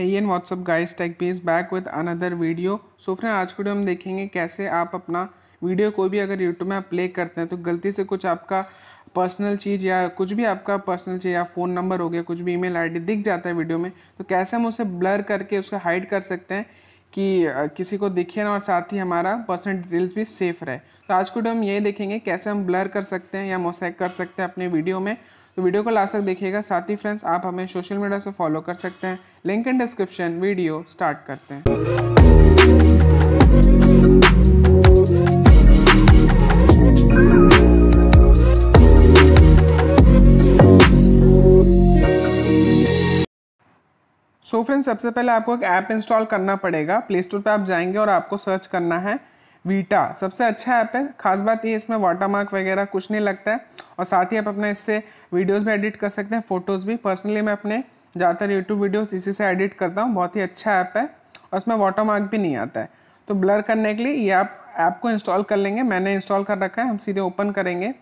hey what's up guys tech guys is back with another video so friend आज video हम देखेंगे कैसे आप अपना वीडियो कोई भी अगर यूट्यूब में आप प्ले करते हैं तो गलती से कुछ आपका पर्सनल चीज़ या कुछ भी आपका पर्सनल चीज़ या फ़ोन नंबर हो गया कुछ भी ईमेल आईडी दिख जाता है वीडियो में तो कैसे हम उसे ब्लर करके उसको हाइड कर सकते हैं कि किसी को दिखे ना और साथ ही हमारा पर्सनल डिटेल्स भी सेफ रहे तो आज को हम ये देखेंगे कैसे हम ब्लर कर सकते हैं या मोसैक कर सकते हैं अपने वीडियो में तो वीडियो को लास्ट तक देखिएगा साथ ही फ्रेंड्स आप हमें सोशल मीडिया से फॉलो कर सकते हैं link in description video start करते हैं सो so फ्रेंड्स सबसे पहले आपको एक ऐप इंस्टॉल करना पड़ेगा प्ले स्टोर पर आप जाएंगे और आपको सर्च करना है वीटा सबसे अच्छा ऐप है खास बात ये इसमें वाटर मार्क वगैरह कुछ नहीं लगता है और साथ ही आप अपना इससे वीडियोस भी एडिट कर सकते हैं फ़ोटोज़ भी पर्सनली मैं अपने ज़्यादातर यूट्यूब वीडियोस इसी से एडिट करता हूँ बहुत ही अच्छा ऐप है और इसमें वाटर मार्क भी नहीं आता है तो ब्लर करने के लिए ये आप ऐप को इंस्टॉल कर लेंगे मैंने इंस्टॉल कर रखा है हम सीधे ओपन करेंगे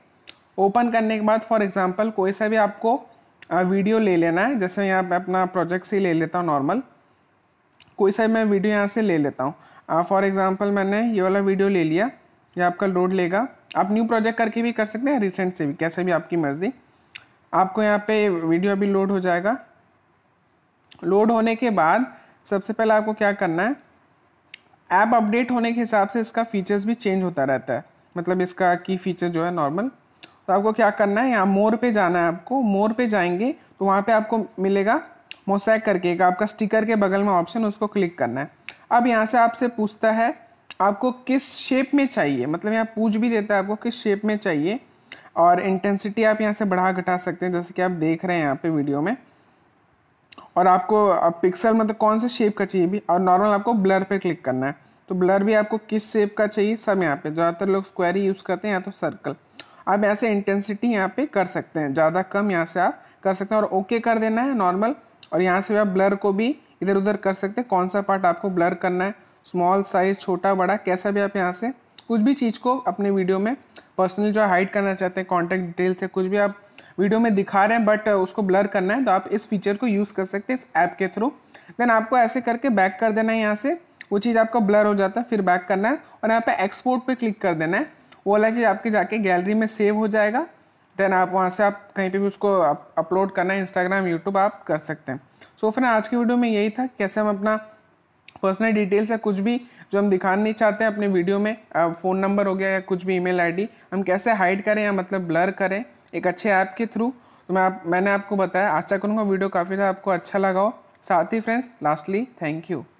ओपन करने के बाद फॉर एग्ज़ाम्पल कोई सा भी आपको वीडियो ले लेना है जैसे यहाँ मैं अपना प्रोजेक्ट से ही ले लेता हूँ नॉर्मल कोई सा मैं वीडियो यहाँ से ले लेता हूँ फॉर एग्ज़ाम्पल मैंने ये वाला वीडियो ले लिया ये आपका लोड लेगा आप न्यू प्रोजेक्ट करके भी कर सकते हैं रिसेंट से भी कैसे भी आपकी मर्ज़ी आपको यहाँ पे वीडियो अभी लोड हो जाएगा लोड होने के बाद सबसे पहले आपको क्या करना है ऐप अपडेट होने के हिसाब से इसका फीचर्स भी चेंज होता रहता है मतलब इसका की फीचर जो है नॉर्मल तो आपको क्या करना है यहाँ मोर पे जाना है आपको मोर पे जाएंगे तो वहाँ पे आपको मिलेगा मोसैक करके एक आपका स्टिकर के बगल में ऑप्शन उसको क्लिक करना है अब यहाँ से आपसे पूछता है आपको किस शेप में चाहिए मतलब यहाँ पूछ भी देता है आपको किस शेप में चाहिए और इंटेंसिटी आप यहाँ से बढ़ा घटा सकते हैं जैसे कि आप देख रहे हैं यहाँ पे वीडियो में और आपको आप पिक्सल मतलब कौन से शेप का चाहिए भी और नॉर्मल आपको ब्लर पर क्लिक करना है तो ब्लर भी आपको किस शेप का चाहिए सब यहाँ पे ज़्यादातर लोग स्क्वायर यूज़ करते हैं या तो सर्कल आप यहाँ से इंटेंसिटी यहाँ पे कर सकते हैं ज़्यादा कम यहाँ से आप कर सकते हैं और ओके कर देना है नॉर्मल और यहाँ से आप ब्लर को भी इधर उधर कर सकते हैं कौन सा पार्ट आपको ब्लर करना है स्मॉल साइज़ छोटा बड़ा कैसा भी आप यहाँ से कुछ भी चीज़ को अपने वीडियो में पर्सनल जो हाइड करना चाहते हैं कॉन्टैक्ट डिटेल से कुछ भी आप वीडियो में दिखा रहे हैं बट उसको ब्लर करना है तो आप इस फीचर को यूज़ कर सकते हैं इस ऐप के थ्रू देन आपको ऐसे करके बैक कर देना है यहाँ से वो चीज़ आपका ब्लर हो जाता है फिर बैक करना है और यहाँ पे एक्सपोर्ट पे क्लिक कर देना है वो वाला चीज़ आपके जाके गैलरी में सेव हो जाएगा देन आप वहाँ से आप कहीं पे भी उसको अपलोड करना है इंस्टाग्राम यूट्यूब आप कर सकते हैं सो so, फ्रेंड आज की वीडियो में यही था कैसे हम अपना पर्सनल डिटेल्स या कुछ भी जो हम दिखाना नहीं चाहते हैं अपने वीडियो में फ़ोन नंबर हो गया या कुछ भी ईमेल आईडी हम कैसे हाइड करें या मतलब ब्लर करें एक अच्छे ऐप के थ्रू तो मैं आप मैंने आपको बताया आशा करूँगा वीडियो काफ़ी था आपको अच्छा लगा हो साथ ही फ्रेंड्स लास्टली थैंक यू